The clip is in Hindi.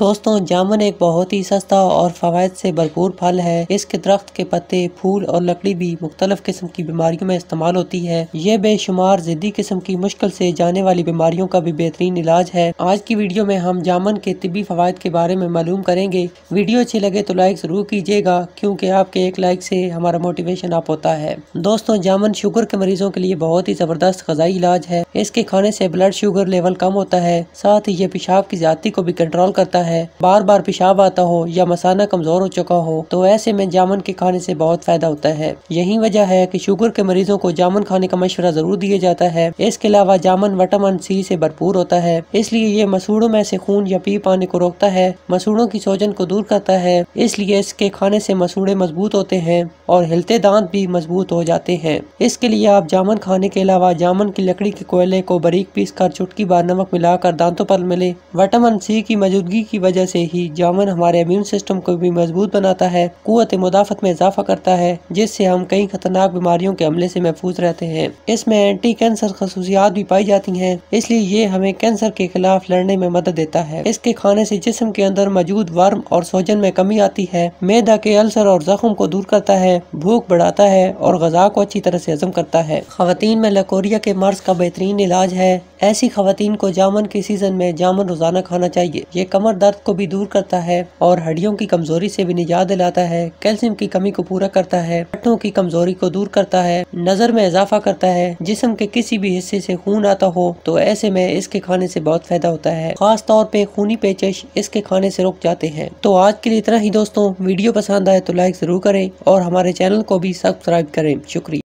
दोस्तों जामुन एक बहुत ही सस्ता और फवायद से भरपूर फल है इसके दरख्त के पत्ते फूल और लकड़ी भी मुख्तलिफ किस्म की बीमारियों में इस्तेमाल होती है ये बेशुमार जिद्दी किस्म की मुश्किल से जाने वाली बीमारियों का भी बेहतरीन इलाज है आज की वीडियो में हम जामुन के तिबी फवायद के बारे में मालूम करेंगे वीडियो अच्छी लगे तो लाइक ज़रूर कीजिएगा क्योंकि आपके एक लाइक से हमारा मोटिवेशन आप होता है दोस्तों जामुन शुगर के मरीजों के लिए बहुत ही ज़बरदस्त गजाई इलाज है इसके खाने से ब्लड शुगर लेवल कम होता है साथ ही ये पेशाब की ज्यादा को भी कंट्रोल करता है है बार बार पेशाब आता हो या मसाना कमजोर हो चुका हो तो ऐसे में जामन के खाने से बहुत फायदा होता है यही वजह है की शुगर के मरीजों को जामन खाने का मशवरा जरूर दिया जाता है इसके अलावा जामन विटामिन सी से भरपूर होता है इसलिए ये मसूड़ों में से खून या पी पाने को रोकता है मसूड़ों की सोजन को दूर करता है इसलिए इसके खाने से मसूड़े मजबूत होते हैं और हिलते दांत भी मजबूत हो जाते हैं इसके लिए आप जामन खाने के अलावा जामन की लकड़ी के कोयले को बारीक पीस कर चुटकी बार नमक मिलाकर दांतों पर मिले विटामिन सी की मौजूदगी की वजह से ही जामुन हमारे इम्यून सिस्टम को भी मजबूत बनाता है कुत मुदाफत में इजाफा करता है जिससे हम कई खतरनाक बीमारियों के हमले से महफूज रहते हैं इसमें एंटी कैंसर खसूसियात भी पाई जाती हैं इसलिए ये हमें कैंसर के खिलाफ लड़ने में मदद देता है इसके खाने से जिसम के अंदर मौजूद वर्म और सोजन में कमी आती है मैदा के अल्सर और जख्म को दूर करता है भूख बढ़ाता है और गजा को अच्छी तरह से हजम करता है खातन में लकोरिया के मर्ज का बेहतरीन इलाज है ऐसी खातन को जामन के सीजन में जामन रोजाना खाना चाहिए ये कमर दर्द को भी दूर करता है और हड्डियों की कमजोरी से भी निजात दिलाता है कैल्शियम की कमी को पूरा करता है पट्टों की कमजोरी को दूर करता है नजर में इजाफा करता है जिसम के किसी भी हिस्से से खून आता हो तो ऐसे में इसके खाने से बहुत फायदा होता है खास तौर पे खूनी पेचश इसके खाने से रुक जाते हैं तो आज के लिए इतना ही दोस्तों वीडियो पसंद आए तो लाइक जरूर करें और हमारे चैनल को भी सब्सक्राइब करें शुक्रिया